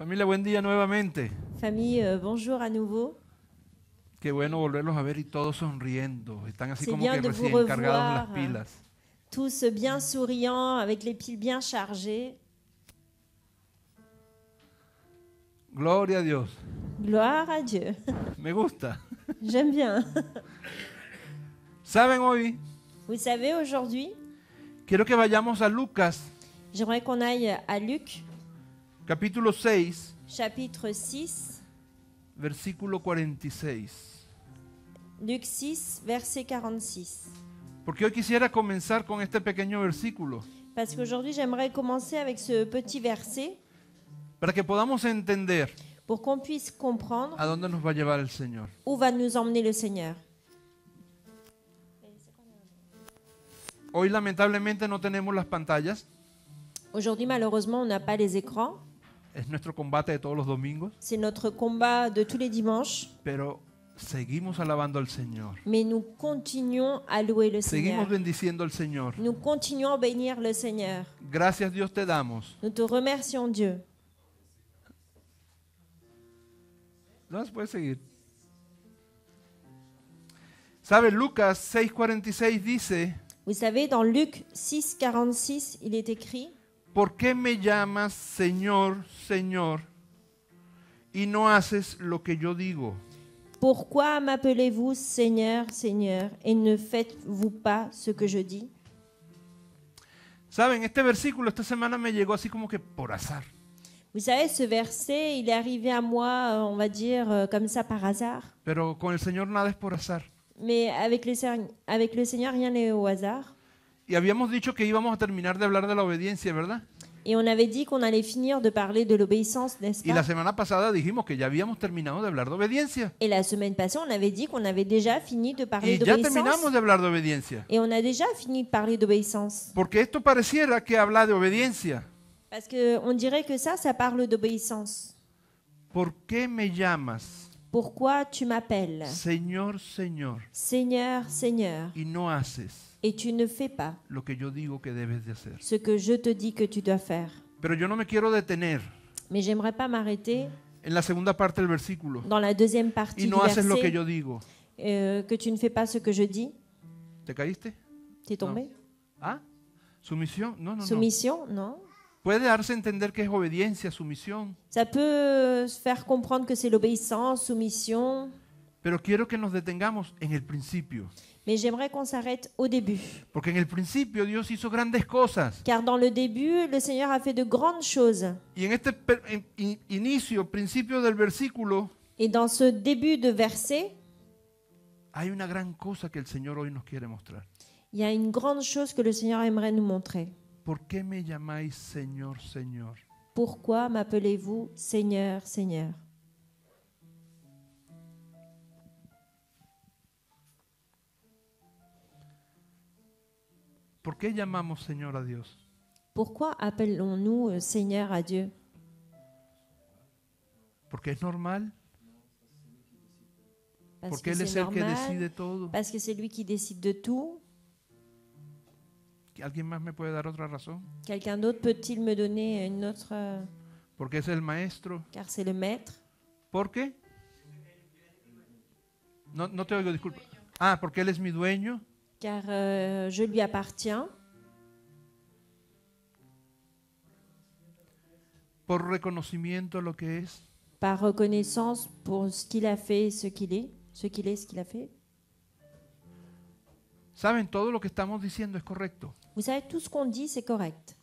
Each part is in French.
Familia, buen día nuevamente. Famille, bonjour à nouveau. Qué bueno volverlos a ver y todos sonriendo. Están así como que de recién cargados las hein. pilas. Tous bien souriants, avec les piles bien chargées. Gloria a Dios. Gloire à Dieu. Me gusta. J'aime bien. Saben hoy, Vous savez, aujourd'hui, quiero que vayamos a Lucas, j'aimerais qu'on aille à Luc Capítulo 6. Chapitre 6. Versículo 46. Luc 6, verset 46. Porque hoy quisiera comenzar con este pequeño versículo. Parce qu'aujourd'hui, j'aimerais commencer avec ce petit verset Para que podamos entender pour qu'on puisse comprendre a dónde nos va a llevar el Señor. où va nous emmener le Seigneur. Hoy lamentablemente no tenemos las pantallas, Aujourd'hui, malheureusement, on n'a pas les écrans, es nuestro combate de todos los domingos. C'est notre combat de tous les dimanches. Pero seguimos alabando al Señor. Mais nous continuons à louer le Seigneur. Seguimos bendiciendo al Señor. Nous continuons à bénir le Seigneur. Gracias Dios te damos. Nous te remercions Dieu. No, puedes seguir. ¿Sabe Lucas 6:46 dice? Vous savez dans Luc 6:46, il est écrit ¿por qué me llamas Señor, Señor y no haces lo que yo digo? Pourquoi m'appelez-vous Seigneur, Seigneur et ne faites-vous pas ce que je dis? Saben, este versículo esta semana me llegó así como que por azar. Vous savez, ce verset, il est arrivé à moi, euh, on va dire, euh, comme ça par hasard. Pero con el Señor nada es por azar. Mais avec le, avec le Seigneur, rien n'est au hasard. Y habíamos dicho que íbamos a terminar de hablar de la obediencia, ¿verdad? Et on avait dit qu'on allait finir de parler de l'obéissance, n'est-ce Y la semana pasada dijimos que ya habíamos terminado de hablar de obediencia. Et la semaine passée, on avait dit qu'on avait déjà fini de parler Y ya terminamos de hablar de obediencia. Et on a déjà fini de parler d'obéissance. Porque esto pareciera que habla de obediencia. Parce on dirait que ça, ça parle d'obéissance. ¿Por qué me llamas, Pourquoi tu m'appelles Señor, Señor, Seigneur, Seigneur, y no haces? Et tu ne fais pas lo que yo digo que debes de hacer. ce que je te dis que tu dois faire. Pero yo no me quiero detener Mais j'aimerais pas m'arrêter en la segunda parte del versículo. dans la deuxième partie Y no du haces lo que verset, yo digo. euh, que tu ne fais pas ce que je dis. ¿Te caíste? T'es tombé ¿Ah? ¿Sumisión? No, non. no. Soumission Non. Puede darse a entender que es obediencia, sumisión. Ça peut se faire comprendre que c'est l'obéissance, soumission, Pero quiero que nos detengamos en el principio. Mais j'aimerais qu'on s'arrête au début. Porque en el principio Dios hizo grandes cosas. Car dans le début, le Seigneur a fait de grandes choses. Y en este inicio, principio del versículo, Et dans ce début de verset, hay una gran cosa que el Señor hoy nos quiere mostrar. il y a une grande chose que le Seigneur aimerait nous montrer. ¿Por qué me llamáis Señor, Señor? Pourquoi m'appelez-vous Seigneur, Seigneur ¿Por qué llamamos Señor a Dios? Pourquoi appelons-nous euh, Seigneur à Dieu ¿Porque es normal? Parce ¿Porque que Él es c'est el que decide todo? parce que c'est lui qui décide de tout. ¿Alguien más me puede dar otra razón? Quelqu'un d'autre peut-il me donner une autre euh, ¿Porque es el maestro? Car c'est le maître. ¿Por qué? No, no te oigo, disculpa. Ah, porque Él es mi dueño car euh, je lui appartiens. Por reconocimiento lo que Par reconnaissance pour ce qu'il a fait, ce qu'il est, ce qu'il est, ce qu'il a fait. Saben, todo lo que estamos diciendo es correcto. Vous savez, tout ce qu'on dit, c'est correct.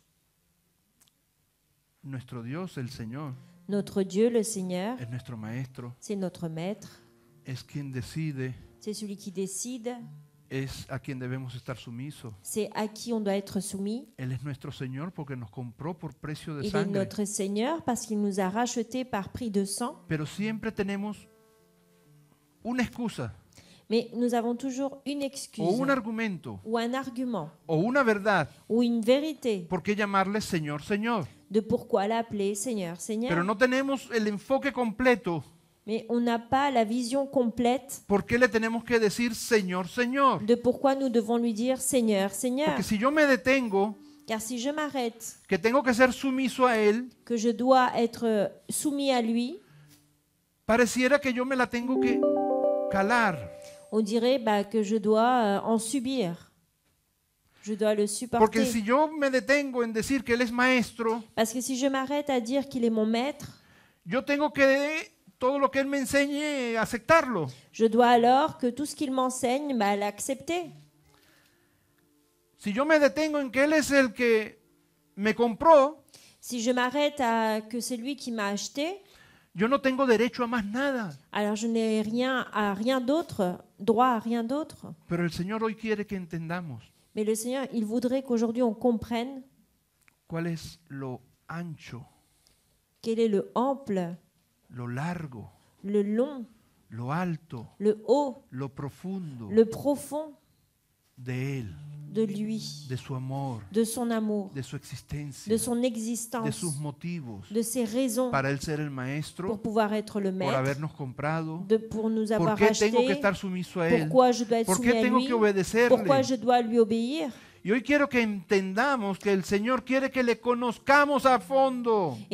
Nuestro Dios, le Seigneur Notre Dieu, le Seigneur, es nuestro maestro, c'est notre maître, es quien decide c'est celui qui décide es a quien debemos estar sumisos. C'est à qui on doit être soumis. Él es nuestro Señor porque nos compró por precio de Il est notre Seigneur parce qu'il nous a racheté par prix de sang. Pero siempre tenemos una excusa Mais nous avons toujours une excuse o un argumento ou un argument o una verdad ou une vérité por qué llamarle Señor, Señor. de pourquoi l'appeler Seigneur, Seigneur. Pero no tenemos el enfoque completo mais on n'a pas la vision complète. ¿Por qué le tenemos que decir Señor, Señor? De pourquoi nous devons lui dire Seigneur, Seigneur. Porque si yo me detengo, car si je m'arrête, que tengo que ser sumiso a él, que je dois être soumis à lui, pareciera que yo me la tengo que calar. On dirait bah, que je dois euh, en subir. Je dois le supporter. Porque si yo me detengo en decir que él es maestro, parce que si je m'arrête à dire qu'il est mon maître, yo tengo que je dois alors que tout ce qu'il m'enseigne, m'a bah, l'accepter. Si yo me detengo en que él es que me compró, Si je m'arrête à que c'est lui qui m'a acheté, alors je n'ai rien à rien d'autre, droit à rien d'autre. Mais le Seigneur, il voudrait qu'aujourd'hui on comprenne cuál es lo ancho, quel est le ample lo largo, le long, lo alto, le haut, lo profundo, le profond de él, de lui, de su amor, de son amour, de su existencia, de son existence, de sus motivos, de ses raisons para él ser el maestro, pour pouvoir être le maître, por habernos comprado, de pour nous avoir ¿por qué tengo que estar sumiso a él, pourquoi je dois être soumis à lui, pourquoi je dois lui obéir. Et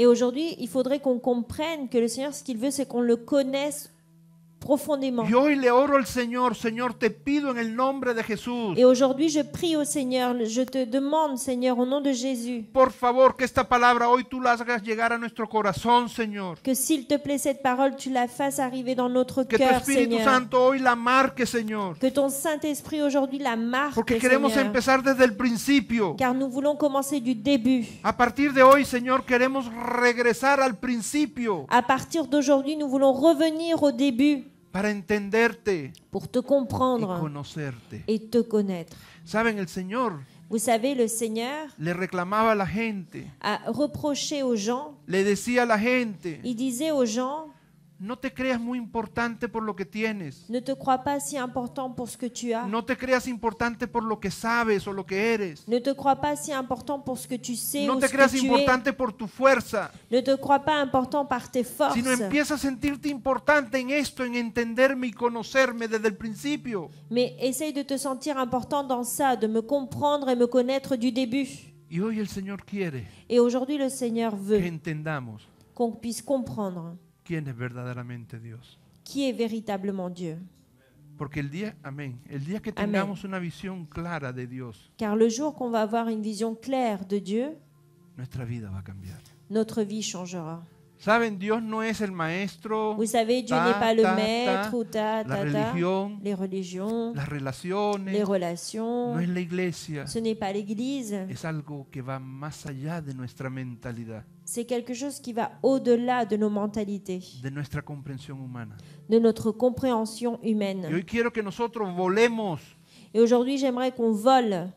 aujourd'hui, il faudrait qu'on comprenne que le Seigneur, ce qu'il veut, c'est qu'on le connaisse profondément. le oro al Señor, Señor, te pido en el nombre de Jesús. Et aujourd'hui, je prie au Seigneur, je te demande, Seigneur, au nom de Jésus, Por favor, que esta palabra hoy tú la hagas llegar a nuestro corazón, Señor. que s'il te plaît, cette parole, tu la fasses arriver dans notre Que tu cœur, Espíritu Santo hoy la marque, Señor. Que ton Saint-Esprit aujourd'hui la marque, Porque queremos empezar desde el principio. Car nous voulons commencer du début. A partir de hoy, Señor, queremos regresar al principio. À partir d'aujourd'hui, nous voulons revenir au début para entenderte pour te comprendre y conocerte. et te connaître. Saben, el Señor Vous savez, le Seigneur le reclamaba a la gente, a reproché aux gens, le decía a la gente, il disait aux gens, No te creas muy importante por lo que tienes. Ne te crois pas si important pour ce que tu as. No te creas importante por lo que sabes o lo que eres. Ne te crois pas si important pour ce que tu sais no ou te ce creas que tu importante es. por tu fuerza. Ne te crois pas important par tes forces. Sino empieza a sentirte importante en esto, en entenderme y conocerme desde el principio. Mais essaye de te sentir important dans ça, de me comprendre et me connaître du début. Y hoy el Señor quiere. Et aujourd'hui le Seigneur veut. Que entendamos. Qu'on puisse comprendre quién es verdaderamente Dios. Qui est véritablement Dieu. Porque el día, amén, el día que tengamos Amen. una visión clara de Dios, Car le jour qu'on va avoir une vision claire de Dieu, nuestra vida va a cambiar. notre vie changera. Saben, Dios no es el maestro, Vous savez, Dieu n'est pas le ta, ta, maître ou ta, la ta, ta. Les religions, las relaciones, les relations, no es la iglesia, ce n'est pas l'Église, es algo que va más allá de nuestra mentalidad c'est quelque chose qui va au-delà de nos mentalités, de notre compréhension humaine. Et aujourd'hui, j'aimerais qu'on vole,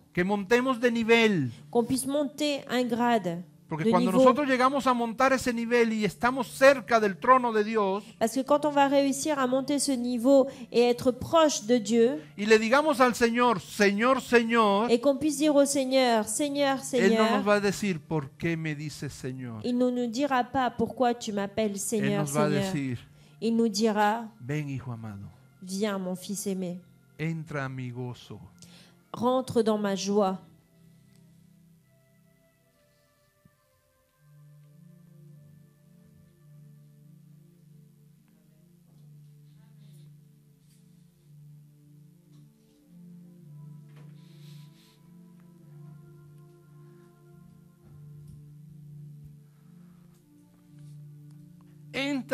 qu'on puisse monter un grade. Porque cuando niveau. nosotros llegamos a montar ese nivel y estamos cerca del trono de Dios, parce que quand on va réussir à monter ce niveau et être proche de Dieu, y le digamos al Señor, Señor, Señor, et qu'on puisse dire au Seigneur, Seigneur, Seigneur, él nos va a decir por qué me dices Señor. Il ne nous dira pas pourquoi tu m'appelles Seigneur, él nos Seigneur. Va decir, il nous dira, Ven, hijo amado. Viens, mon fils aimé. Entra a mi gozo. Rentre dans ma joie.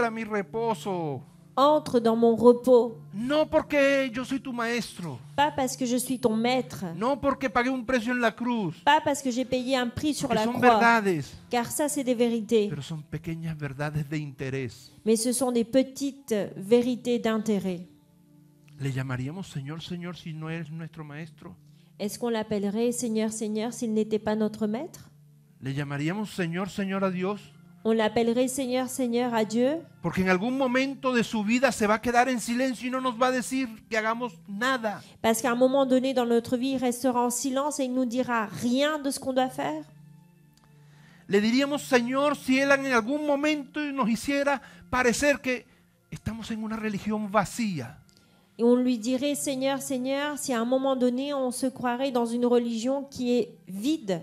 entra mi reposo. Entre dans mon repos. parce porque je suis tu maestro. Pas parce que je suis ton maître. non porque pagué un precio en la cruz. Pas parce que j'ai payé un prix sur la son croix. Verdades. Car ça, c'est des vérités. Pero son pequeñas verdades de interés. Mais ce sont des petites vérités d'intérêt. ¿Le llamaríamos Señor, Señor si no eres nuestro maestro? Est-ce qu'on l'appellerait Seigneur, Seigneur s'il n'était pas notre maître? ¿Le llamaríamos Señor, Señor a Dios? On l'appellerait Seigneur, Seigneur à Dieu. Porque en algún momento de su vida se va a quedar en silencio y no nos va a decir que hagamos nada. Parce qu'à un moment donné dans notre vie, il restera en silence et il nous dira rien de ce qu'on doit faire. Le diríamos, Señor, si Él en algún momento nos hiciera parecer que estamos en una religión vacía. Et on lui dirait, Seigneur, Seigneur, si à un moment donné on se croirait dans une religion qui est vide.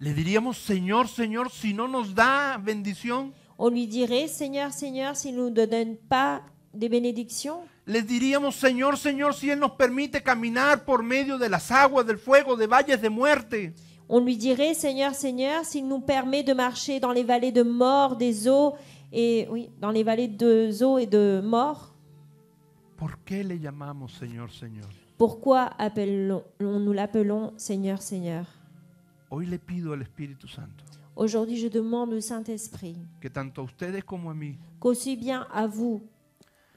Le diríamos, Señor, Señor, si no nos da bendición. On lui dirait, Seigneur, Seigneur, s'il ne donne pas des bénédictions. Les diríamos, Señor, Señor, si Él nos permite caminar por medio de las aguas, del fuego, de valles de muerte. On lui dirait, Seigneur, Seigneur, s'il nous permet de marcher dans les vallées de mort, des eaux, et oui, dans les vallées de eaux et de mort. ¿Por le llamamos Señor, Señor? Pourquoi appelons, nous l'appelons Seigneur, Seigneur Hoy le pido al Espíritu Santo. Aujourd'hui, je demande au Saint-Esprit Que tanto a ustedes como a mí qu'aussi bien à vous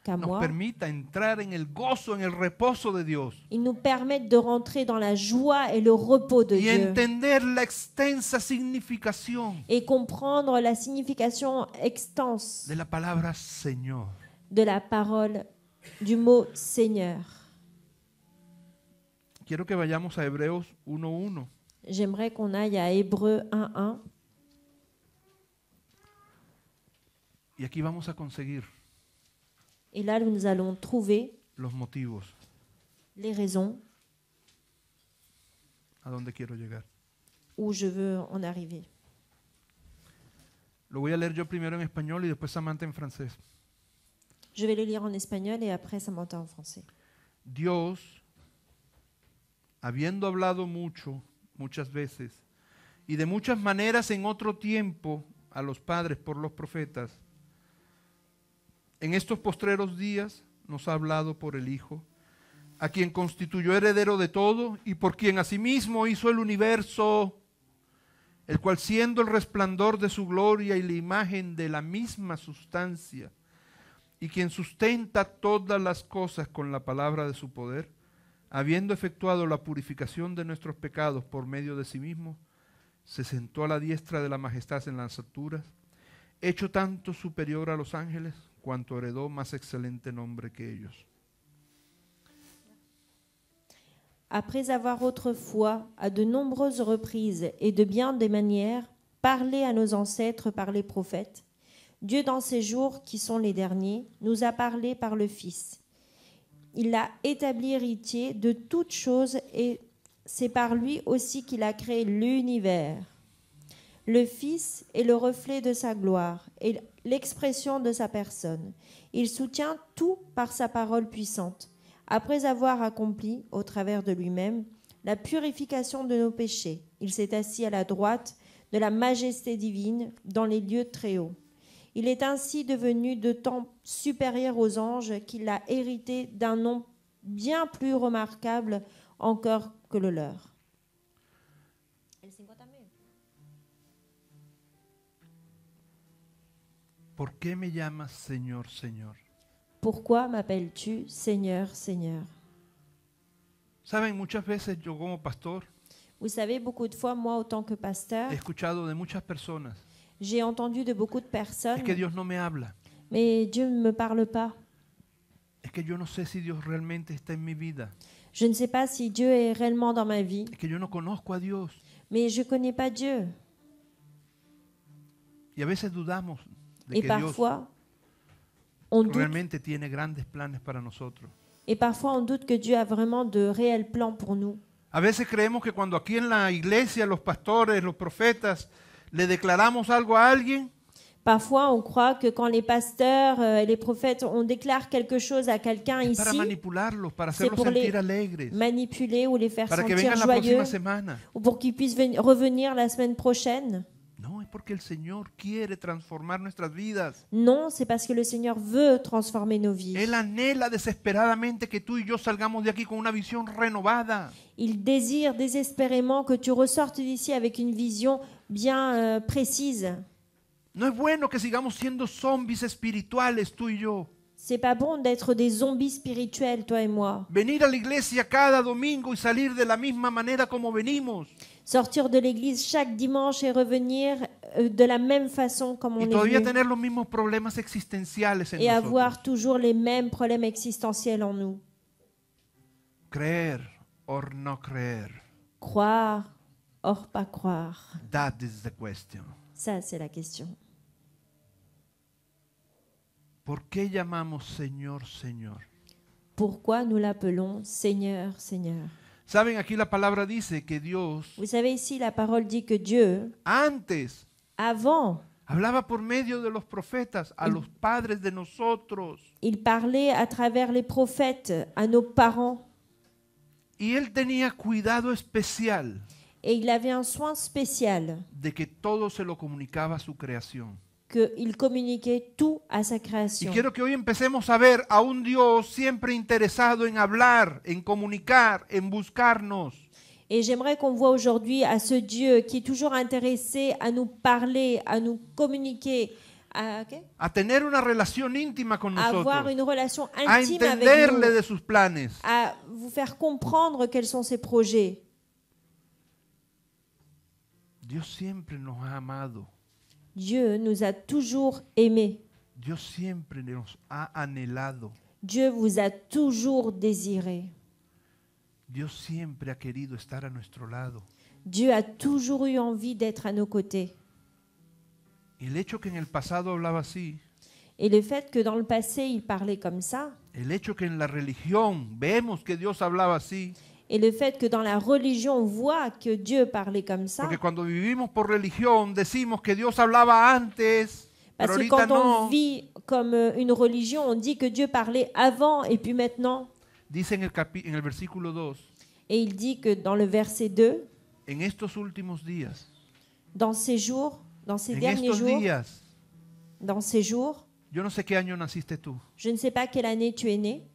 qu'à nos moi, permita entrar en el gozo, en el reposo de Dios. il nous permette de rentrer dans la joie et le repos de Y Dieu entender la extensa significación et comprendre la signification extense de la palabra Señor. de la parole du mot Seigneur. Quiero que vayamos a Hebreos 1.1 j'aimerais qu'on aille à Hébreu 1.1. Y aquí vamos a conseguir Et là, nous allons trouver los motivos les raisons a donde quiero llegar. où je veux en arriver. Lo voy a leer yo primero en español y después Samantha en francés. Je vais le lire en espagnol et après Samantha en français. Dios, habiendo hablado mucho muchas veces, y de muchas maneras en otro tiempo a los padres por los profetas, en estos postreros días nos ha hablado por el Hijo, a quien constituyó heredero de todo y por quien asimismo hizo el universo, el cual siendo el resplandor de su gloria y la imagen de la misma sustancia, y quien sustenta todas las cosas con la palabra de su poder, habiendo efectuado la purificación de nuestros pecados por medio de sí mismo, se sentó a la diestra de la majestad en las alturas, hecho tanto superior a los ángeles, cuanto heredó más excelente nombre que ellos. Après avoir autrefois, à de nombreuses reprises et de bien des manières, parlé à nos ancêtres par les prophètes, Dieu dans ces jours qui sont les derniers nous a parlé par le Fils il l'a établi héritier de toutes choses et c'est par lui aussi qu'il a créé l'univers. Le Fils est le reflet de sa gloire et l'expression de sa personne. Il soutient tout par sa parole puissante. Après avoir accompli, au travers de lui-même, la purification de nos péchés, il s'est assis à la droite de la majesté divine dans les lieux très hauts. Il est ainsi devenu de temps supérieur aux anges qu'il a hérité d'un nom bien plus remarquable encore que le leur. Pourquoi m'appelles-tu Seigneur, Seigneur Vous savez, beaucoup de fois, moi, autant que pasteur, de j'ai entendu de beaucoup de personnes. Es que Dios no me habla. Mais Dieu ne me parle pas. Es que yo no sé si Dios realmente está en mi vida. Je ne sais pas si Dieu est réellement dans ma vie. Es que yo no conozco a Dios. Mais je connais pas Dieu. Y a veces dudamos de Et que parfois, Dios on realmente doute. tiene grandes planes para nosotros. Et parfois, on doute que Dieu a vraiment de réels plans pour nous. A veces creemos que cuando aquí en la iglesia los pastores, los profetas, Parfois, on croit que quand les pasteurs euh, et les prophètes, on déclare quelque chose à quelqu'un ici, pour les manipuler ou les faire sentir joyeux, ou pour qu'ils puissent revenir la semaine prochaine. Non, c'est parce que le Seigneur veut transformer nos vies. anhela que yo salgamos de aquí con una visión Il désire désespérément que tu ressortes d'ici avec une vision bien euh, précise. No es bueno que sigamos siendo zombies espirituales tú y yo. C'est pas bon d'être des zombies spirituels, toi et moi. Venir a la iglesia cada domingo y salir de la misma manera como venimos. Sortir de l'église chaque dimanche et revenir euh, de la même façon comme on y est todavía venu. tener los mismos problemas existenciales en Et nosotros. avoir toujours les mêmes problèmes existentiels en nous. Creer or no creer. Croire Or, pas croire. Ça, c'est la question. ¿Por qué llamamos Señor, Pourquoi nous l'appelons Seigneur, Seigneur Saben, aquí la palabra dice que Dios Vous savez ici, la parole dit que Dieu, antes avant, hablaba por medio de los profetas a los padres de nosotros il parlait à travers les prophètes à nos parents y él tenía cuidado especial et il avait un soin spécial. De que todo se lo comunicaba a su creación. il communiquait tout à sa création. Y quiero que hoy empecemos a ver a un Dios siempre interesado en hablar, en comunicar, en buscarnos. Et j'aimerais qu'on voit aujourd'hui à ce Dieu qui est toujours intéressé à nous parler, à nous communiquer, à okay? tener una relación íntima con nosotros, avoir une relation intime avec nous, de sus planes, à vous faire comprendre quels sont ses projets. Dios siempre nos ha amado. Dieu nous a toujours aimés. Dios siempre nos ha anhelado. Dieu vous a toujours désiré. Dios siempre ha querido estar a nuestro lado. Dieu a toujours eu envie d'être à nos côtés. El hecho que en el pasado hablaba así, Et le fait que dans le passé il parlait comme ça, el hecho que en la religión vemos que Dios hablaba así, Et le fait que dans la religion on voit que Dieu parlait comme ça. que Dios hablaba antes. Parce que quand on vit comme euh, une religion, on dit que Dieu parlait avant et puis maintenant. Dice en el, 2. Et il dit que dans le verset 2. En estos últimos Dans ces jours, dans ces derniers jours. dans ces jours. Je ne sais pas quelle année tu es né.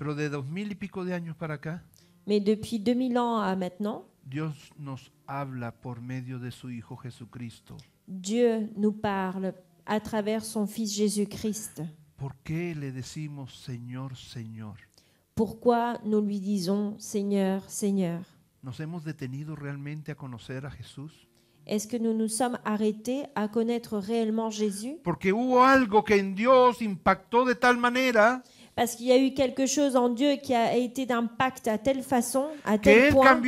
mais de 2000 mille y pico de años para acá. Mais depuis 2000 ans à maintenant, Dios nos habla por medio de su Hijo Jesucristo. Dieu nous parle à travers son Fils Jésus-Christ. ¿Por qué le decimos Señor, Señor? Pourquoi nous lui disons Seigneur, Seigneur ¿Nos hemos detenido realmente a conocer a Jesús? Est-ce que nous nous sommes arrêtés à connaître réellement Jésus? Porque hubo algo que en Dios impactó de tal manera parce qu'il y a eu quelque chose en Dieu qui a été d'impact à telle façon, à tel point,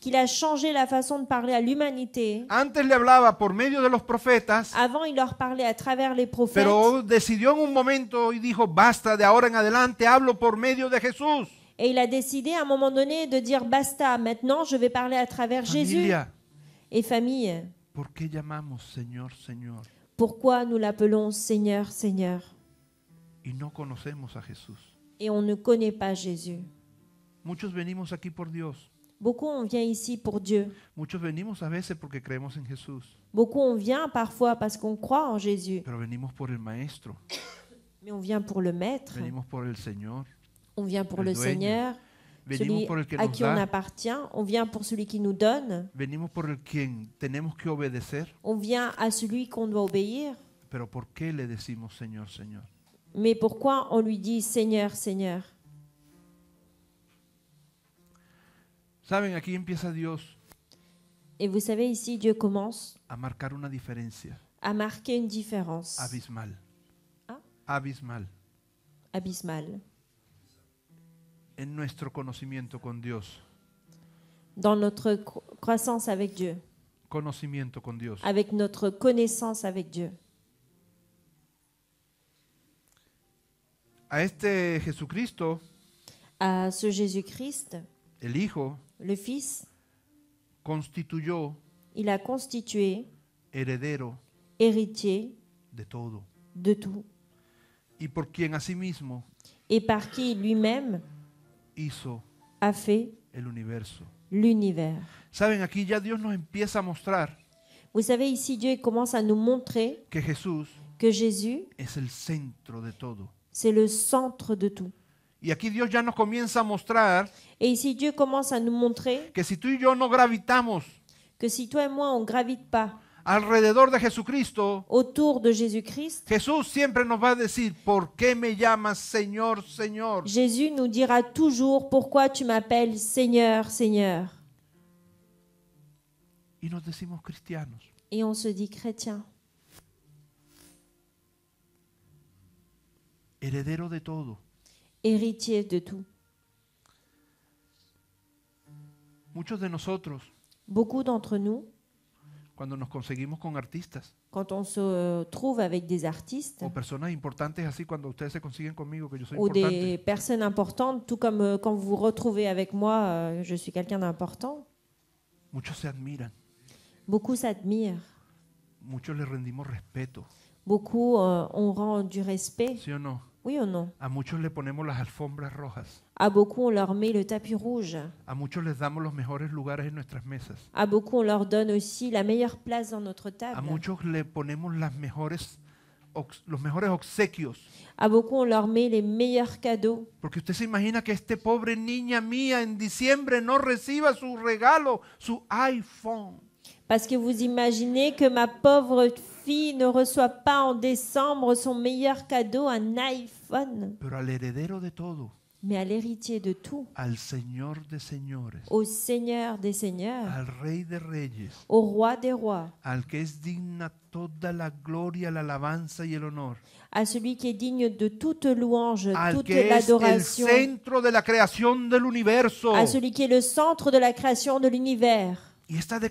qu'il a changé la façon de parler à l'humanité. de los Avant, il leur parlait à travers les prophètes, et il a décidé à un moment donné de dire basta, maintenant je vais parler à travers Jésus et famille. Pourquoi nous l'appelons Seigneur, Seigneur et on ne connaît pas Jésus. Beaucoup on vient ici pour Dieu. Beaucoup on vient parfois parce qu'on croit en Jésus. Mais on vient pour le maître. Venimos por On vient pour le Seigneur. celui à qui on appartient, on vient pour celui qui nous donne. On vient à celui qu'on doit obéir. Pero ¿por qué le decimos Seigneur Señor? Mais pourquoi on lui dit Seigneur, Seigneur Et vous savez, ici, Dieu commence à marquer une différence abysmal Ah. Dans notre croissance avec Dieu. Avec notre connaissance avec Dieu. a este Jesucristo, a ce Jésus-Christ, el Hijo, le Fils, constituyó il a constitué heredero héritier de todo de tout y por quien asimismo et par qui lui-même hizo a fait el universo. l'univers. Saben, aquí ya Dios nos empieza a mostrar Vous savez, ici Dieu commence à nous montrer que Jesús que Jésus es el centro de todo. C'est le centre de tout. Y aquí Dios ya nos comienza a mostrar Et ici, Dieu commence à nous montrer que si tú y yo no gravitamos que si toi et moi, on ne gravite pas alrededor de Jesucristo, autour de Jésus-Christ, Jesús siempre nos va a decir, ¿por qué me llamas Señor, Señor? Jésus nous dira toujours pourquoi tu m'appelles Seigneur, Seigneur. Y nos decimos cristianos. Et on se dit chrétien. heredero de todo. Héritier de tout. Muchos de nosotros, Beaucoup d'entre nous, cuando nos conseguimos con artistas quand on se trouve avec des artistes o personas importantes, así cuando ustedes se consiguen conmigo, que yo soy ou des importante, personnes importantes, tout comme euh, quand vous vous retrouvez avec moi, euh, je suis quelqu'un d'important, muchos se admiran, beaucoup s'admirent, muchos les rendimos respeto, beaucoup euh, on rend du respect, ¿sí o no? A muchos le ponemos las alfombras rojas. beaucoup, on A muchos les damos los mejores lugares en nuestras mesas. A beaucoup, on leur donne la meilleure place dans notre table. A muchos le ponemos las mejores los mejores obsequios. A beaucoup on leur met les cadeaux. Porque usted se imagina que este pobre niña mía en diciembre no reciba su regalo, su iPhone. parce que vous imaginez que ma pauvre fille ne reçoit pas en décembre son meilleur cadeau, un iPhone. mais à l'héritier de tout, au Seigneur des Seigneurs, au Roi des Rois, à celui qui est digne de toute louange, toute l'adoration, à celui qui est le centre de la création de l'univers. Et cette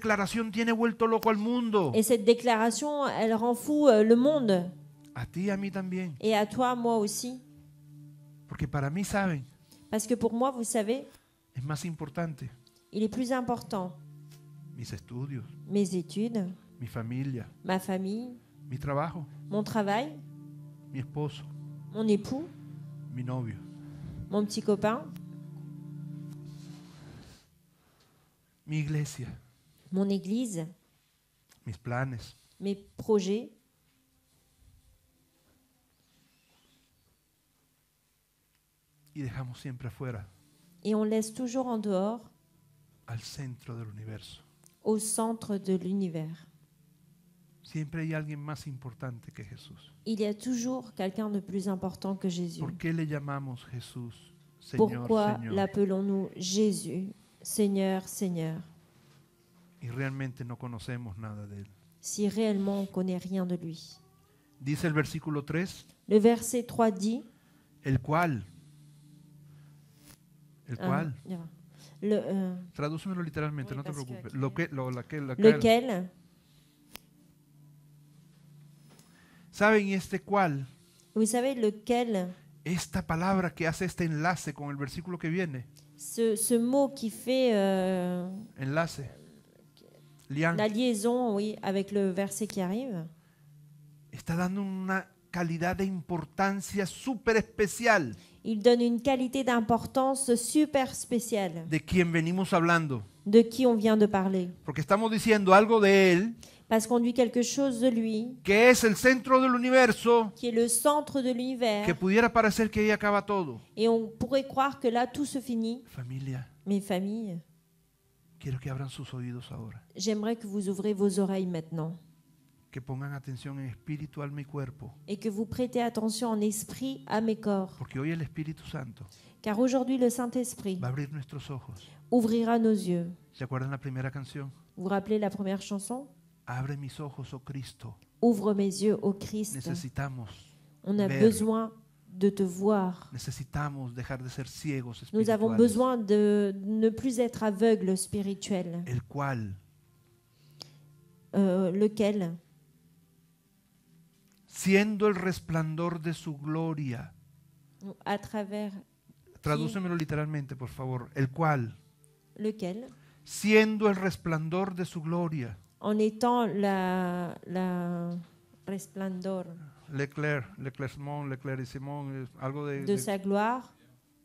déclaration, elle rend fou euh, le monde. A Et à toi, moi aussi. Parce que pour moi, vous savez, importante il est plus important mes études, ma famille, mon travail, mon époux, mon petit copain, mi iglesia, mon église, mes projets. et on laisse toujours en dehors, au centre de l'univers. Il y a toujours quelqu'un de plus important que Jésus. Pourquoi l'appelons-nous Jésus, Seigneur, Seigneur y realmente no conocemos nada de él. Si realmente on connaît rien de lui. Dice el versículo 3. Le verset 3 dit. El cual. El ah, cual. Le, euh, Tradúcemelo literalmente, no te preocupes. Que, lo que, lo, Lequel. ¿Saben este cual? Vous savez lequel? Esta palabra que hace este enlace con el versículo que viene. Ce, ce mot qui fait. Euh, enlace. la liaison oui, avec le verset qui arrive, il donne une qualité d'importance super spéciale de de qui on vient de parler. Parce qu'on dit quelque chose de lui, qui est le centre de l'univers, et on pourrait croire que là tout se finit. Familia, Mes J'aimerais que vous ouvrez vos oreilles maintenant Et que vous prêtez attention en esprit, à mes corps. el Santo Car aujourd'hui, le Saint-Esprit va ouvrira nos yeux. la Vous rappelez la première chanson oh Ouvre mes yeux, au oh Christ. On a besoin de te voir. Necesitamos dejar de ser ciegos Nous avons besoin de ne plus être aveugles spirituels. El cual, euh, lequel Siendo el resplandor de su gloria. À travers. Tradúcemelo literalmente, por favor. El cual. Lequel Siendo el resplandor de su gloria. En étant la, la resplendor l'éclair, l'éclaircissement, l'éclaircissement, eh, algo de, de, de, sa gloire.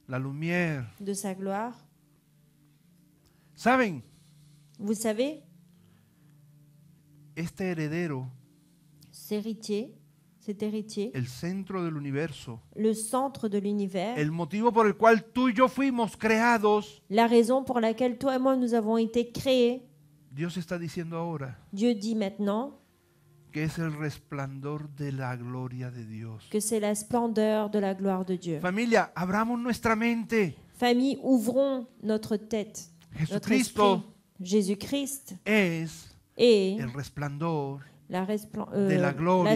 La lumière. De sa gloire. ¿Saben? Vous savez? Este heredero. Cet héritier. Cet héritier. El centro del universo. Le centre de l'univers. El motivo por el cual tú y yo fuimos creados. La raison pour laquelle toi et moi nous avons été créés. Dios está diciendo ahora. Dieu dit maintenant que de la c'est la splendeur de la gloire de Dieu. Familia, Famille, ouvrons notre tête. Jésus-Christ est la, De la euh,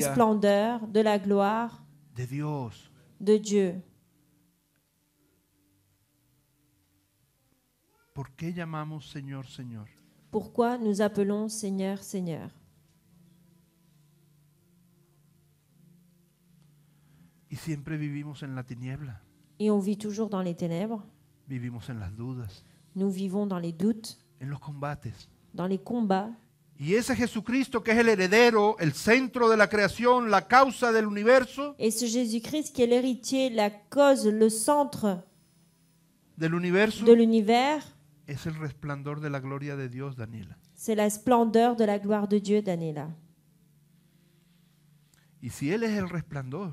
splendeur de la gloire de Dieu. Pourquoi nous appelons Seigneur, Seigneur Y siempre vivimos en la tiniebla. Et on vit toujours dans les ténèbres. Vivimos en las dudas. Nous vivons dans les doutes, En los combates. dans les combats. Y ese Jesucristo que es el heredero, el centro de la creación, la causa del universo, Et ce Jésus-Christ qui est l'héritier, la cause, le centre de l'univers. de l'univers, es el resplandor de la gloria de Dios, Daniela. c'est la splendeur de la gloire de Dieu, Daniela. Y si Él es el resplandor,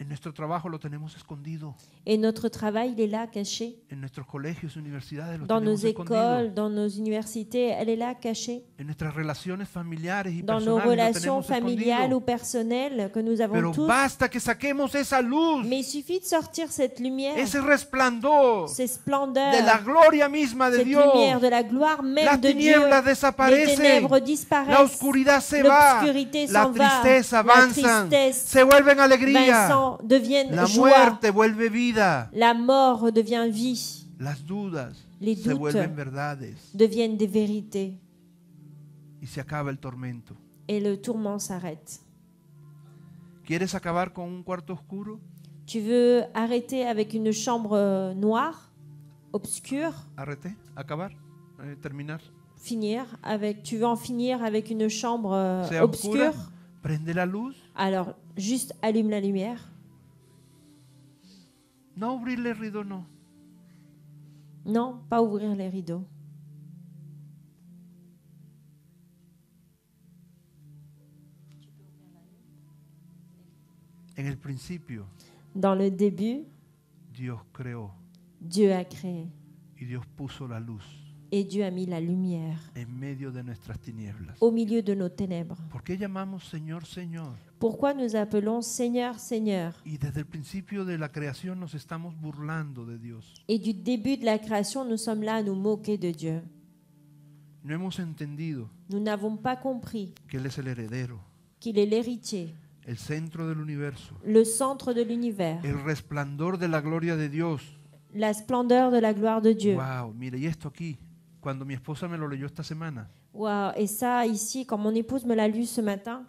En nuestro trabajo lo tenemos escondido. Et notre travail, il est là, caché. En nuestros colegios, universidades, lo dans nos tenemos escondido. écoles, dans nos universités, elle est là, cachée. En nuestras relaciones familiares y Dans nos relations familiales ou personnelles que nous avons Pero tous. basta que saquemos esa luz, Mais il suffit de sortir cette lumière, ese resplandor ces splendeurs, de la gloria misma de cette Dios. lumière de la gloire même Las de Dieu. tinieblas Les desaparecen, ténèbres disparaissent. la oscuridad se va, L'obscurité s'en va. tristeza La tristesse avance, se vuelven alegría. Vincent, mort devienne la joie. muerte vuelve vida. La mort devient vie. Las dudas Les se doutes vuelven verdades. deviennent des vérités. Y se acaba el tormento. Et le tourment s'arrête. ¿Quieres acabar con un cuarto oscuro? Tu veux arrêter avec une chambre euh, noire, obscure? Arrêter, acabar, eh, terminar. Finir avec, tu veux en finir avec une chambre euh, obscure? Oscura? Prende la luz. Alors, juste allume la lumière. Non, ouvrir les rideaux, non. Non, pas ouvrir les rideaux. En el principio, Dans le début, Dios creó Dieu a créé. y Dios puso la luz. Et Dieu a mis la lumière de au milieu de nos ténèbres. Pourquoi nous appelons Seigneur, Seigneur Et, de la estamos de Et du début de la création, nous sommes là à nous moquer de Dieu. Nous n'avons pas compris qu'il est l'héritier, le centre de l'univers, el resplandor de la gloria de Dios. la splendeur de la gloire de Dieu. Wow, mire, y esto Cuando mi esposa me lo leyó esta semana, Wow, esa ici, quand mon épouse me l'a lu ce matin,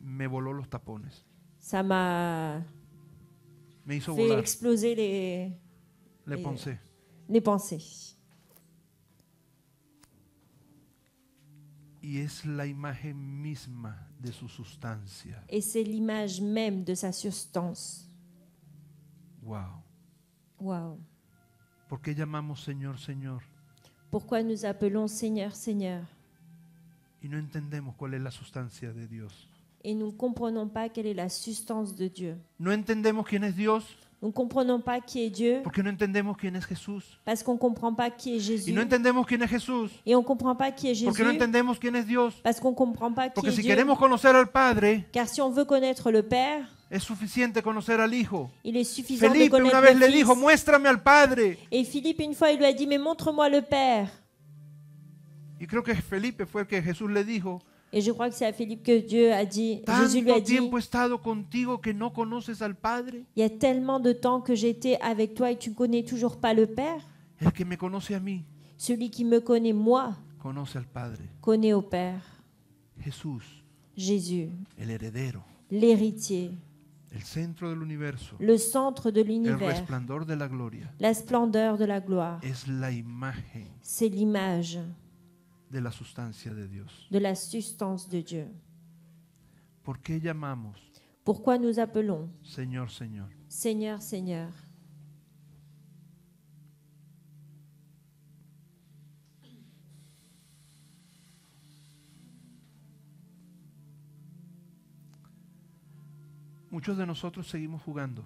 me voló los tapones. ça m'a Me hizo fait volar. exploser les, les pensées. les pensées. Y es la imagen misma de su sustancia. Et c'est l'image même de sa substance. Wow. Wow. ¿Por qué llamamos Señor, Señor? Pourquoi nous appelons Seigneur, Seigneur Y no entendemos cuál es la sustancia de Dios. Et nous ne comprenons pas quelle est la substance de Dieu. No entendemos quién es Dios. Nous ne comprenons pas qui est Dieu Porque no entendemos quién es Jesús. parce qu'on ne comprend pas qui est Jésus. Y no entendemos quién es Jesús. Et on ne comprend pas qui est Jésus Porque no entendemos quién es Dios. parce qu'on ne comprend pas qui Porque est si Dieu. queremos conocer al Padre, Car si on veut connaître le Père, il est suffisant de connaître le Fils. Et Philippe, une fois, il lui a dit, mais montre-moi le Père. Et je crois que c'est à Philippe que Dieu a dit, Jésus lui a dit, il y a tellement de temps que j'étais avec toi et tu ne connais toujours pas le Père. Celui qui me connaît, moi, connaît au Père. Jésus. Jésus, l'héritier, le centre de l'univers, la la splendeur de la gloire, c'est l'image de la de la substance de Dieu. Pourquoi nous appelons Señor, Seigneur, Seigneur Muchos de nosotros seguimos jugando.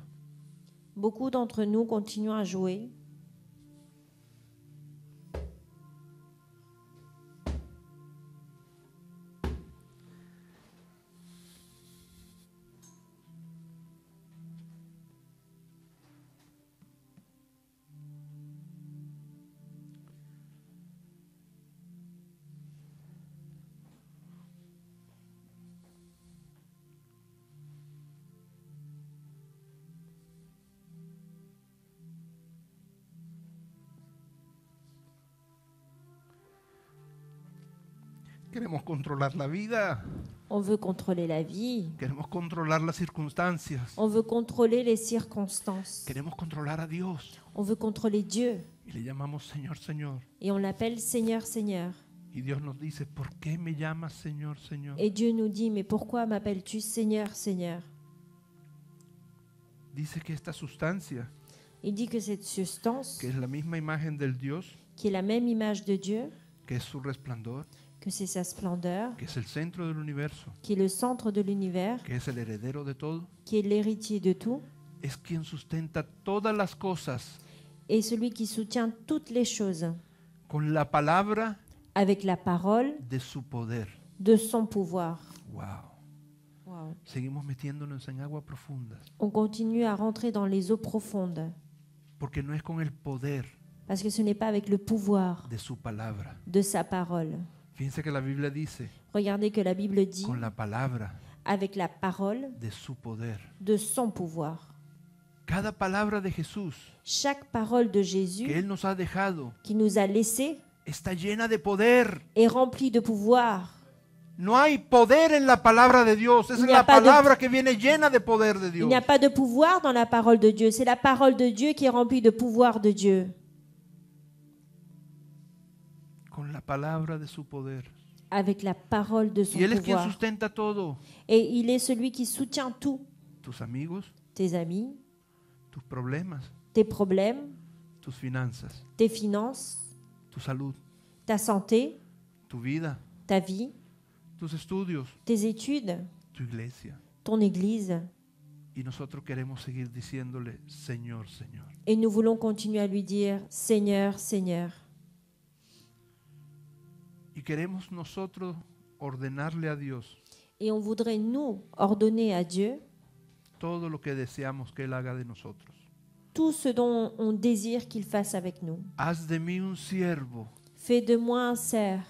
queremos controlar la vida. On veut contrôler la vie. Queremos controlar las circunstancias. On veut contrôler les circonstances. Queremos controlar a Dios. On veut contrôler Dieu. Y le llamamos Señor, Señor. Et on l'appelle Seigneur, Seigneur. Y Dios nos dice, ¿por qué me llamas Señor, Señor? Et Dieu nous dit, mais pourquoi m'appelles-tu Seigneur, Seigneur? Dice que esta sustancia, Il dit que cette substance, que es la misma imagen del Dios, qui est la même image de Dieu, que es su resplandor, que c'est sa splendeur, que es le centre de l'univers, qui est le centre de l'univers, que es el de tout, qui est l'héritier de tout, es quien sustenta todas las cosas, et celui qui soutient toutes les choses, con la palabra, avec la parole, de su poder, de son pouvoir. Wow. Wow. Seguimos metiéndonos en aguas profundas. On continue à rentrer dans les eaux profondes. Porque no es con el poder. Parce que ce n'est pas avec le pouvoir de, su palabra, de sa parole que la Regardez que la Bible dit avec la parole de son pouvoir. de Chaque parole de Jésus Él qui nous a laissé está llena de est remplie de pouvoir. la de Il n'y a pas de pouvoir dans la parole de Dieu. C'est la parole de Dieu qui est remplie de pouvoir de Dieu. la palabra de su poder. Avec la parole de son y él es quien sustenta todo. Et il est celui qui soutient tout. Tus amigos, tes amis, tus problemas, tes problèmes, tus finanzas, tes finances, tu salud, ta santé, tu vida, ta vie, tus estudios, tes études, tu iglesia, ton église. Y nosotros queremos seguir diciéndole, Señor, Señor. Et nous voulons continuer à lui dire, Seigneur, Seigneur queremos nosotros ordenarle a Et on voudrait, nous, ordonner à Dieu que que Él de tout ce dont on désire qu'il fasse avec nous. Haz de mí un siervo, Fais de moi un cerf,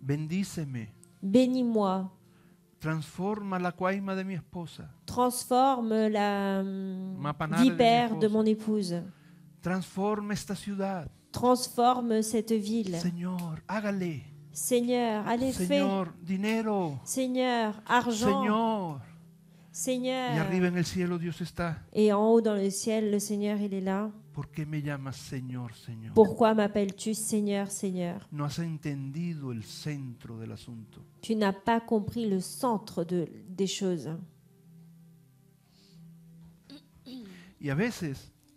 bénis-moi, transforma la cuaima de mi esposa, transforme la hum, de mon épouse, Transforme esta ciudad, transforme cette ville. Seigneur, allez Seigneur, Seigneur, Seigneur, argent. Seigneur. Et en haut dans le ciel, le Seigneur, il est là. Pourquoi m'appelles-tu Seigneur, Seigneur Tu n'as pas compris le centre des choses.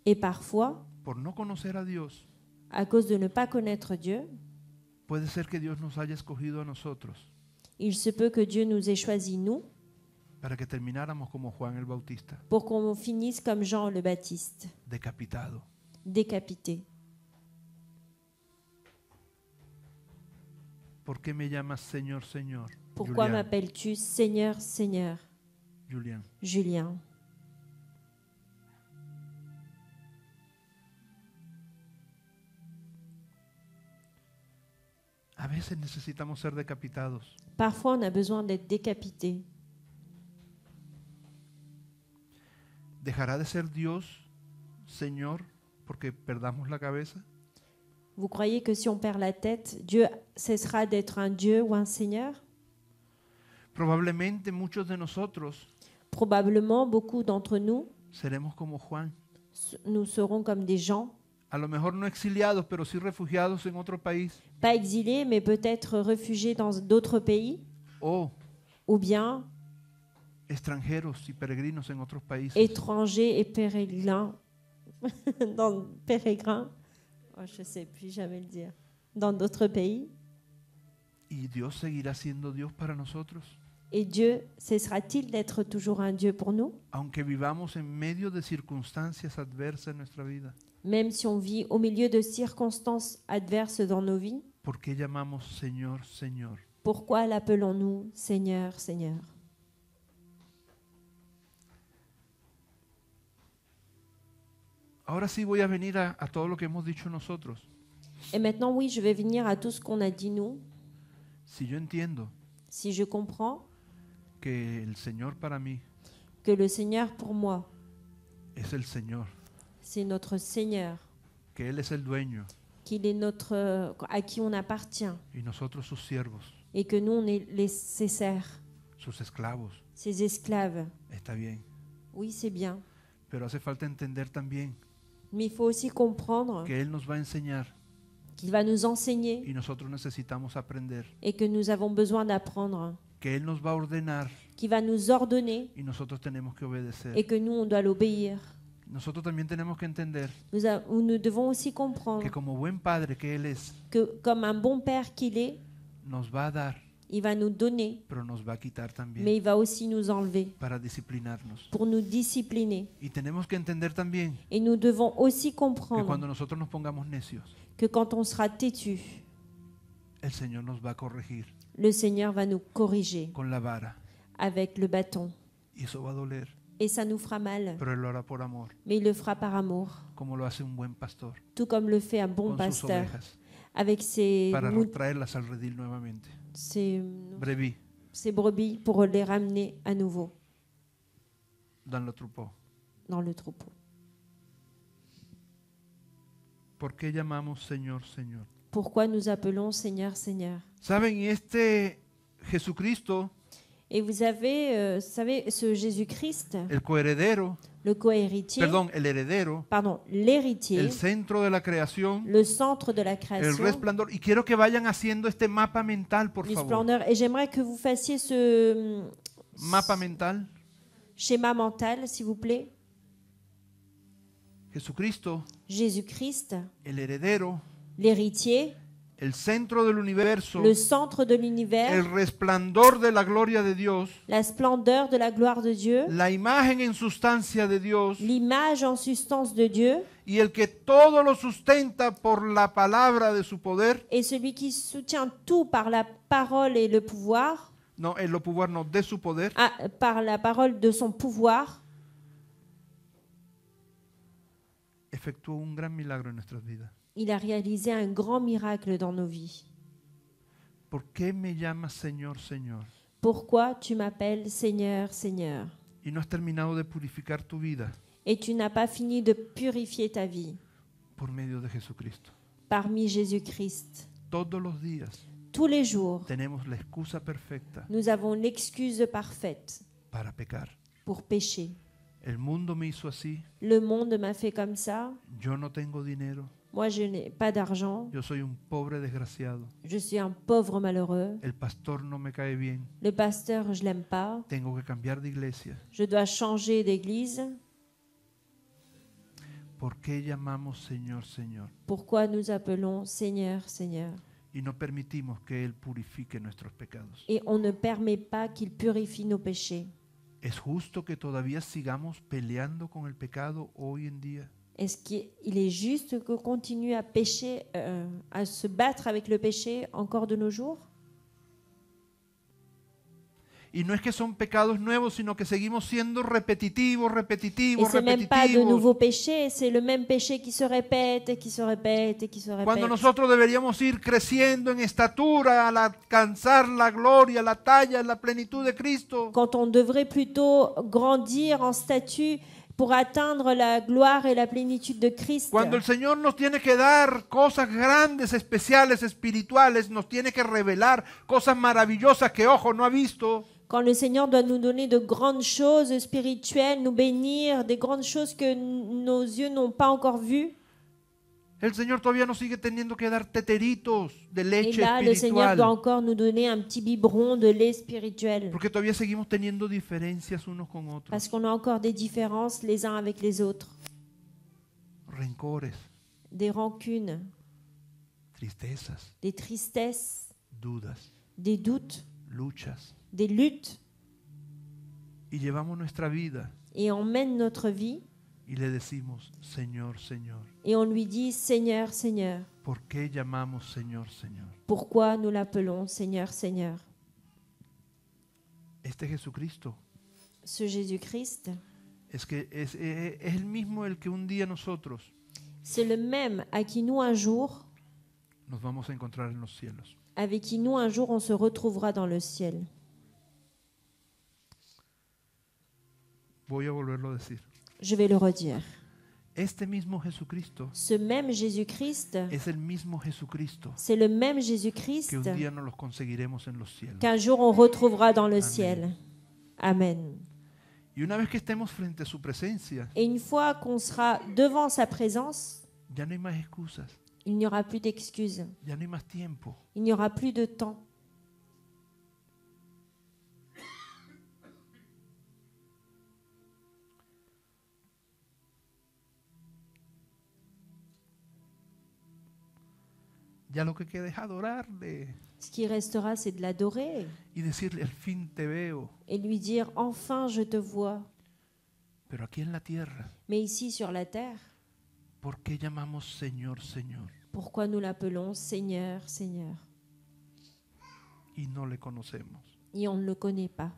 Et parfois, por no conocer a Dios, à cause de ne pas connaître Dieu, puede ser que Dios nos haya escogido a nosotros il se peut que Dieu nous ait choisi nous, para que termináramos como Juan el Bautista, pour qu'on finisse comme Jean le Baptiste, decapitado. décapité. ¿Por qué me llamas Señor, Señor? Pourquoi m'appelles-tu Seigneur, Seigneur Julien. Julien. A veces necesitamos ser decapitados. Parfois, on a besoin d'être décapité. ¿Dejará de ser Dios, Señor, porque perdamos la cabeza? Vous croyez que si on perd la tête, Dieu cessera d'être un Dieu ou un Seigneur Probablemente muchos de nosotros Probablement, beaucoup d'entre nous, seremos como Juan. nous serons comme des gens a lo mejor no exiliados, pero sí refugiados en otro país. Pas exilés, mais peut-être réfugiés dans d'autres pays. O ou bien extranjeros y peregrinos en otros países. étrangers et pérégrins dans pérégrins, oh, je sais plus jamais le dire, dans d'autres pays. Y Dios seguirá siendo Dios para nosotros. Et Dieu cessera-t-il d'être toujours un Dieu pour nous? Aunque vivamos en medio de circunstancias adversas en nuestra vida même si on vit au milieu de circonstances adverses dans nos vies Pourquoi l'appelons-nous Seigneur, Seigneur venir Et maintenant, oui, je vais venir à tout ce qu'on a dit nous. Si Si je comprends que que le Seigneur pour moi est le Seigneur c'est notre Seigneur. Que est le dueño. Qu'il est notre, à qui on appartient. Y nosotros sus siervos. Et que nous, on est les, ses serfs. Sus esclavos. Ses esclaves. Está bien. Oui, c'est bien. Pero hace falta entender también. Mais il faut aussi comprendre. Que Él nos va a enseñar qu'il va nous enseigner et que nous avons besoin d'apprendre nos va va nous ordonner et que nous on doit l'obéir Nosotros también tenemos que entender nous, a- ou nous devons aussi comprendre que como buen padre que Él es, que comme un bon père qu'il est, nos va a dar, il va nous donner, pero nos va a quitar mais también il va aussi nous enlever para disciplinarnos. pour nous discipliner. Y tenemos que entender también Et nous devons aussi comprendre que cuando nosotros nos pongamos necios, que quand on sera têtu, el Señor nos va a corregir le Seigneur va nous corriger con la vara. avec le bâton. Y eso va a doler, et ça nous fera mal. Pero él lo hará por amor, Mais il le fera par amour, como lo hace un buen pastor, tout comme le fait un bon con pasteur ovejas, avec ses, para mou- al redil nuevamente. ses- brebis. ses brebis pour les ramener à nouveau dans le troupeau. dans le troupeau. ¿Por qué llamamos Señor, Señor? Pourquoi nous appelons Seigneur, Seigneur Saben, este Jesucristo et vous avez, euh, vous savez, ce Jésus-Christ, le cohéritier, pardon, pardon, l'héritier, el centro de la création, le centre de la création, le Y mental, Et j'aimerais que vous fassiez ce Mapa mental. schéma mental, s'il vous plaît. Jésus-Christ, el heredero, l'héritier, el centro del universo, le centre de l'univers, el resplandor de la gloria de Dios, la splendeur de la gloire de Dieu, la imagen en sustancia de Dios, l'image en substance de Dieu, y el que todo lo sustenta por la palabra de su poder, et celui qui soutient tout par la parole et le pouvoir, no, el lo pouvoir no, de su poder, ah, par la parole de son pouvoir, efectuó un gran milagro en nuestras vidas il a réalisé un grand miracle dans nos vies. ¿Por me llamas Señor, Señor? Pourquoi tu m'appelles Seigneur, Seigneur de purificar tu Et tu n'as pas fini de purifier ta vie por medio de parmi Jésus-Christ. Tous les jours, nous avons l'excuse parfaite para pecar. pour pécher. Le monde m'a fait comme ça, yo no tengo dinero, moi, je n'ai pas d'argent. Yo soy un pobre desgraciado. Je suis un pauvre malheureux. El pastor no me cae bien. Le pasteur, je l'aime pas. Tengo que cambiar de iglesia. Je dois changer d'église. ¿Por qué llamamos Señor, Señor? Pourquoi nous appelons Seigneur, Seigneur? Y no permitimos que él purifique nuestros pecados. Et on ne permet pas qu'il purifie nos péchés. ¿Es justo que todavía sigamos peleando con el pecado hoy en día? Est-ce qu'il est juste que continue à pécher, euh, à se battre avec le péché encore de nos jours Y no es que son pecados nuevos, sino que seguimos siendo repetitivos, repetitivos, Et ce même pas de nouveaux péchés, c'est le même péché qui se répète qui se répète et qui se répète. Cuando nosotros deberíamos ir creciendo en estatura al alcanzar la gloria, la talla, la plenitud de Christ. Quand on devrait plutôt grandir en statut pour atteindre la gloire et la plénitude de Christ. Cuando el Señor nos tiene que dar cosas grandes, especiales, espirituales, nos tiene que revelar cosas maravillosas que ojo no ha visto. Quand le Seigneur doit nous donner de grandes choses spirituelles, nous bénir, des grandes choses que nos yeux n'ont pas encore vues. El Señor todavía nos sigue teniendo que dar teteritos de leche là, le Seigneur doit encore nous donner un petit biberon de lait spirituel. Porque todavía seguimos teniendo diferencias unos con otros. Parce qu'on a encore des différences les uns avec les autres, Rencores, des rancunes, tristezas, des tristesses, dudas, des doutes, luchas. des luttes. Y llevamos nuestra vida Et on mène notre vie y le decimos, Señor, Señor et on lui dit Seigneur, Seigneur. ¿Por qué llamamos Señor, Señor? Pourquoi nous l'appelons Seigneur, Seigneur Este Jesucristo Ce Jésus-Christ, es que es, es- es el mismo el que un día nosotros c'est le même à qui nous un jour, nos vamos a encontrar en los cielos. avec qui nous un jour on se retrouvera dans le ciel. Voy a volverlo a decir. Je vais le redire ce même Jésus-Christ, c'est le même Jésus-Christ un qu'un jour on retrouvera dans le ciel. Amen. Et une fois qu'on sera devant sa présence, il n'y aura plus d'excuses, il n'y aura plus de temps. Ce qui restera, c'est de l'adorer. Et lui dire, enfin je te vois. Mais ici sur la terre. Pourquoi nous l'appelons Seigneur, Seigneur? Et on ne le connaît pas.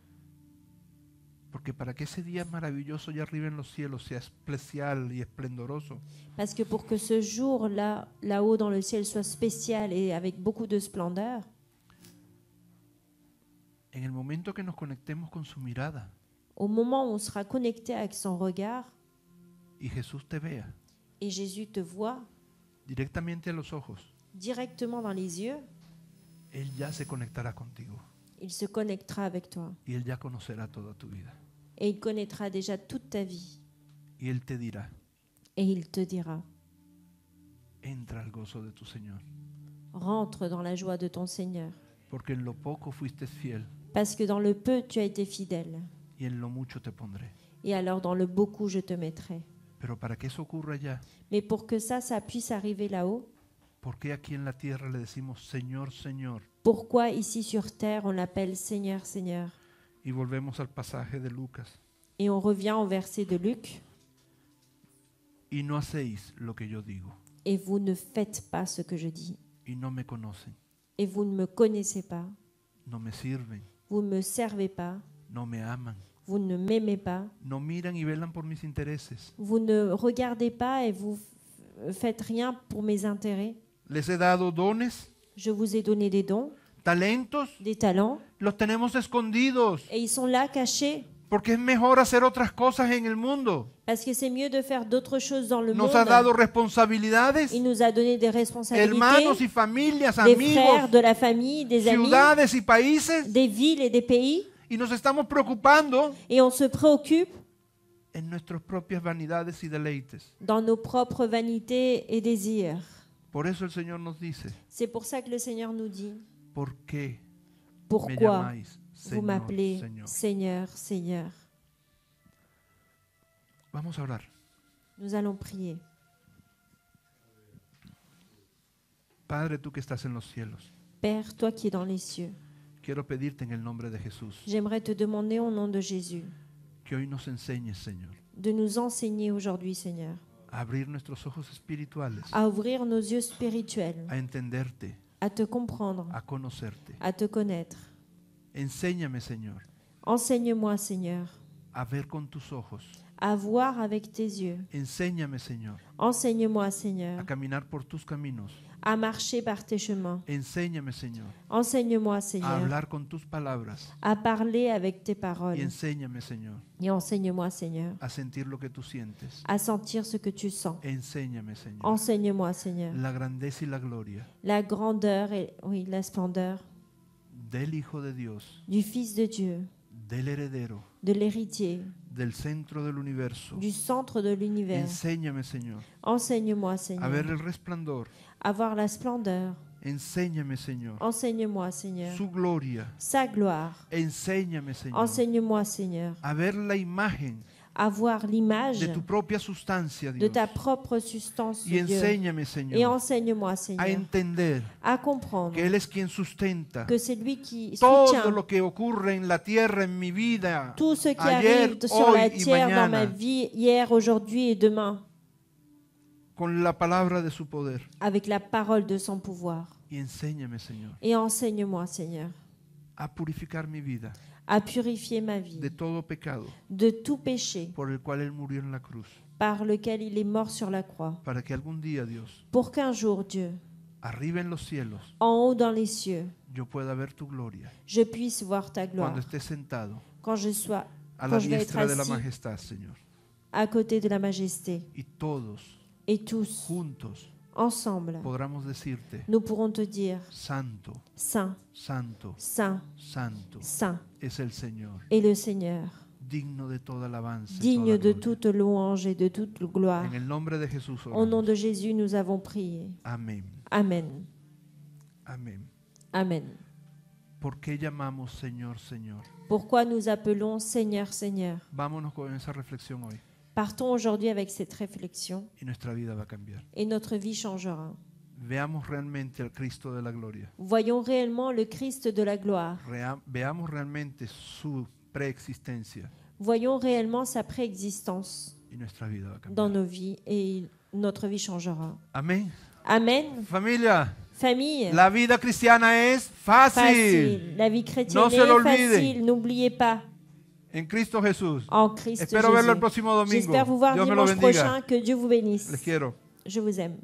Parce que pour que ce jour-là, là-haut dans le ciel, soit spécial et avec beaucoup de splendeur. En el momento que nos conectemos con su mirada. Au moment où on sera connecté avec son regard. Y Jesús te vea. Et Jésus te voit. Directamente a los ojos. Directement dans les yeux. Él ya se conectará contigo. Il se connectera avec toi. Y él ya conocerá toda tu vida. Et il connaîtra déjà toute ta vie. Et te dira. Et il te dira. Entra Rentre dans la joie de ton Seigneur. Parce que dans le peu tu as été fidèle. en mucho te Et alors dans le beaucoup je te mettrai. Mais pour que ça, ça puisse arriver là-haut. Pourquoi ici sur terre on l'appelle Seigneur, Seigneur? Et on revient au verset de Luc. Et vous ne faites pas ce que je dis. Et vous ne me connaissez pas. Vous ne me servez pas. Vous ne m'aimez pas. Vous ne regardez pas et vous faites rien pour mes intérêts. Je vous ai donné des dons. talentos, des talents, los tenemos escondidos. et ils sont là cachés. Porque es mejor hacer otras cosas en el mundo. Parce que c'est mieux de faire d'autres choses dans le Nos ha dado responsabilidades, Il nous a donné des responsabilités, hermanos y familias, des frères, de la famille, des amis, ciudades y países, des villes et des pays. y nos estamos preocupando Et on se préoccupe en nuestras propias vanidades y deleites. dans nos propres vanités et désirs. Por eso el Señor nos dice, C'est pour ça que le Seigneur nous dit Pourquoi vous m'appelez Seigneur, Seigneur Vamos a orar. Nous allons prier. Padre, tú que estás en los cielos. Père, toi qui es dans les cieux. Quiero pedirte en el nombre de Jesús. J'aimerais te demander au nom de Jésus. Que hoy nos enseñes, Señor. De nous enseigner aujourd'hui, Seigneur. A abrir nuestros ojos espirituales. A ouvrir nos yeux spirituels. A entenderte à te comprendre, à te connaître. Enseigne-moi, Seigneur, ver con à voir avec tes yeux. Enseigne-moi, Seigneur, À caminar por tus caminos à marcher par tes chemins. Enseigne-moi, Seigneur. À parler avec tes paroles. Et enseigne-moi, Seigneur. à À sentir ce que tu sens. Enseigne-moi, Seigneur. La la grandeur et oui, la splendeur. Du Fils de Dieu. De l'héritier. Del centro del Du centre de l'univers. Enseigne-moi, Seigneur. à voir le resplendor avoir la splendeur. Enseigne-moi, Seigneur. Sa gloire. Enseigne-moi, Seigneur. avoir l'image de, ta propre substance, Et enseigne-moi, Seigneur, à, comprendre que c'est lui qui soutient tout ce qui arrive sur la terre dans ma vie, hier, aujourd'hui et demain con la palabra de su poder. avec la parole de son pouvoir. Y enséñame, Señor, Et enseigne-moi, Seigneur, a purificar mi vida à purifier ma vie de todo pecado de tout péché por el cual Él murió en la cruz. par lequel il est mort sur la croix, Para que algún día, Dios, pour qu'un jour, Dieu, arriba en los cielos, en haut dans les cieux, yo pueda ver tu gloria. je puisse voir ta gloire Cuando esté sentado quand je sois a la diestra de la assis majestad, Señor. à côté de la majesté. Y todos et tous, ensemble, nous pourrons te dire, Santo, Saint, Santo, Saint, Santo, Saint est le Seigneur. digne de toute louange et de toute gloire. En nombre Au nom de Jésus, nous avons prié. Amen. Amen. Amen. Amen. Pourquoi, llamamos Pourquoi nous appelons Seigneur, Seigneur? Vámonos con esa reflexión hoy. Partons aujourd'hui avec cette réflexion. Et notre vie changera. Voyons réellement le Christ de la gloire. Voyons réellement sa préexistence dans nos vies et notre vie changera. Amen. Amen. Familia, Famille, la vie facile. La vie chrétienne est facile, n'oubliez pas. En Christ Jésus. J'espère vous voir prochain. Que Dieu vous bénisse. Je vous aime.